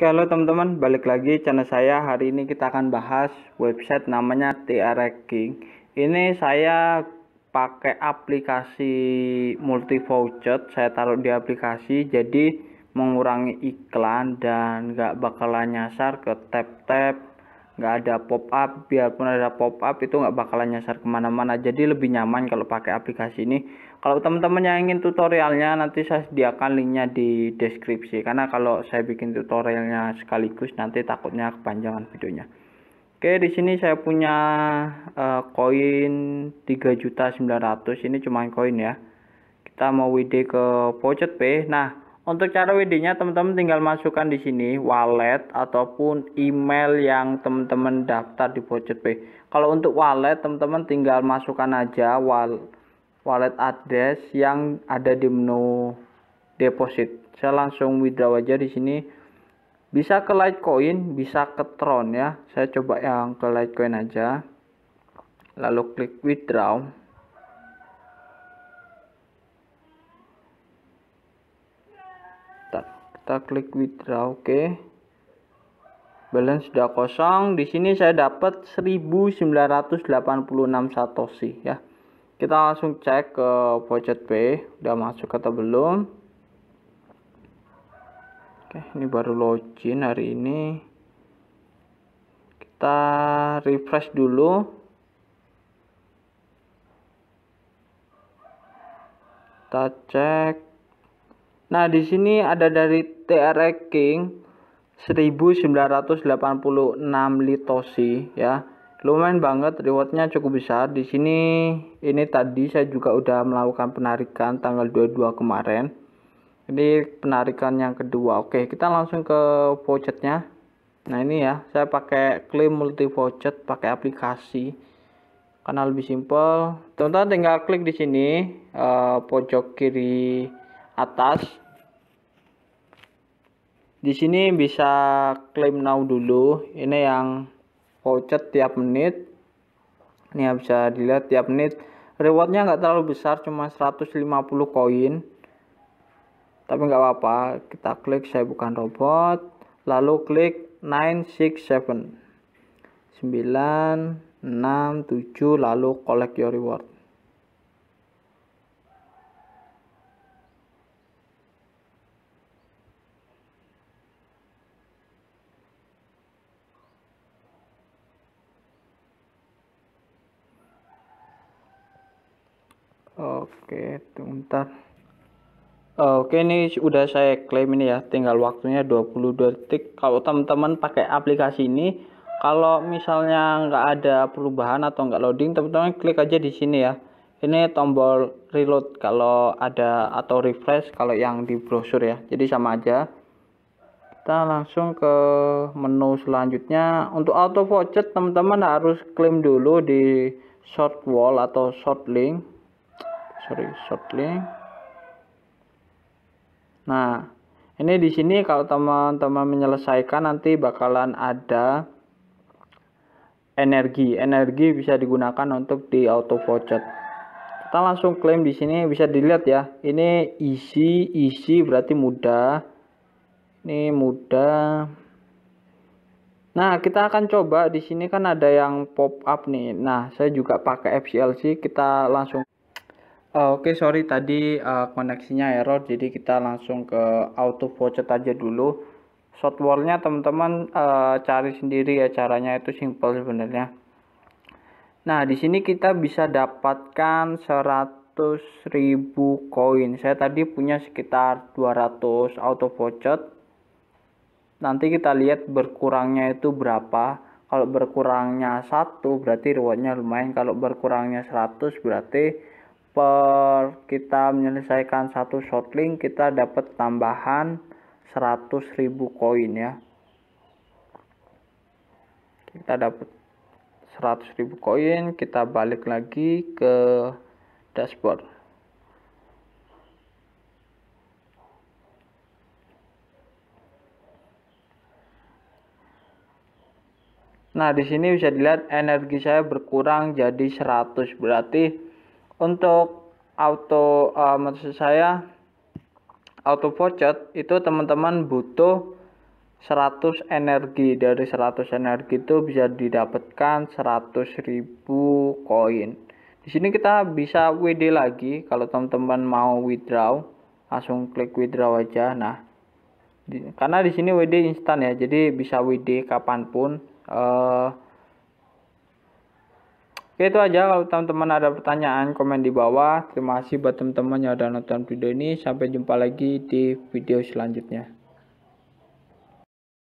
Oke halo teman-teman balik lagi channel saya hari ini kita akan bahas website namanya TRKing. Ranking ini saya pakai aplikasi multi voucher saya taruh di aplikasi jadi mengurangi iklan dan nggak bakalan nyasar ke tab-tab nggak ada pop up biarpun ada pop up itu nggak bakalan nyasar kemana-mana jadi lebih nyaman kalau pakai aplikasi ini kalau teman-teman yang ingin tutorialnya nanti saya sediakan linknya di deskripsi karena kalau saya bikin tutorialnya sekaligus nanti takutnya kepanjangan videonya Oke di sini saya punya eh, koin uh, 3.900 ini cuma koin ya kita mau WD ke pocet Pay nah untuk cara WD-nya teman-teman tinggal masukkan di sini wallet ataupun email yang teman-teman daftar di Pay. Kalau untuk wallet teman-teman tinggal masukkan aja wallet address yang ada di menu deposit. Saya langsung withdraw aja di sini. Bisa ke Litecoin, bisa ke Tron ya. Saya coba yang ke Litecoin aja. Lalu klik withdraw. kita klik withdraw oke okay. balance sudah kosong di sini saya dapat 1986 satoshi ya kita langsung cek ke Pocket Pay udah masuk atau belum oke okay, ini baru login hari ini kita refresh dulu kita cek Nah, di sini ada dari TRX King 1986 litosi ya. Lumayan banget rewardnya cukup besar. Di sini ini tadi saya juga udah melakukan penarikan tanggal 22 kemarin. Ini penarikan yang kedua. Oke, kita langsung ke vouchernya. Nah, ini ya, saya pakai klaim multi voucher pakai aplikasi karena lebih simple Teman-teman tinggal klik di sini uh, pojok kiri atas di sini bisa claim now dulu ini yang voucher tiap menit ini yang bisa dilihat tiap menit rewardnya nggak terlalu besar cuma 150 koin tapi nggak apa-apa kita klik saya bukan robot lalu klik 967 9 6 7 lalu collect your reward Oke, tunggu bentar. Oke, ini sudah saya klaim ini ya. Tinggal waktunya 22 detik. Kalau teman-teman pakai aplikasi ini, kalau misalnya nggak ada perubahan atau nggak loading, teman-teman klik aja di sini ya. Ini tombol reload kalau ada atau refresh kalau yang di browser ya. Jadi sama aja. Kita langsung ke menu selanjutnya. Untuk auto voucher, teman-teman harus klaim dulu di short wall atau short link sorry short link nah ini di sini kalau teman-teman menyelesaikan nanti bakalan ada energi energi bisa digunakan untuk di auto voucher kita langsung klaim di sini bisa dilihat ya ini isi isi berarti mudah ini mudah Nah, kita akan coba di sini kan ada yang pop up nih. Nah, saya juga pakai FCLC, kita langsung Oh, Oke, sorry tadi uh, koneksinya error, jadi kita langsung ke auto voucher aja dulu. Softwarenya teman-teman uh, cari sendiri ya caranya itu simple sebenarnya. Nah, di sini kita bisa dapatkan 100.000 koin. Saya tadi punya sekitar 200 auto voucher. Nanti kita lihat berkurangnya itu berapa. Kalau berkurangnya satu berarti rewardnya lumayan. Kalau berkurangnya 100 berarti per kita menyelesaikan satu short link kita dapat tambahan 100.000 koin ya kita dapat 100.000 koin kita balik lagi ke dashboard Nah, di sini bisa dilihat energi saya berkurang jadi 100 berarti untuk auto uh, maksud saya auto voucher itu teman-teman butuh 100 energi dari 100 energi itu bisa didapatkan 100.000 koin di sini kita bisa WD lagi kalau teman-teman mau withdraw langsung klik withdraw aja nah di, karena di sini WD instan ya jadi bisa WD kapanpun uh, Oke itu aja kalau teman-teman ada pertanyaan komen di bawah. Terima kasih buat teman-teman yang sudah nonton video ini. Sampai jumpa lagi di video selanjutnya.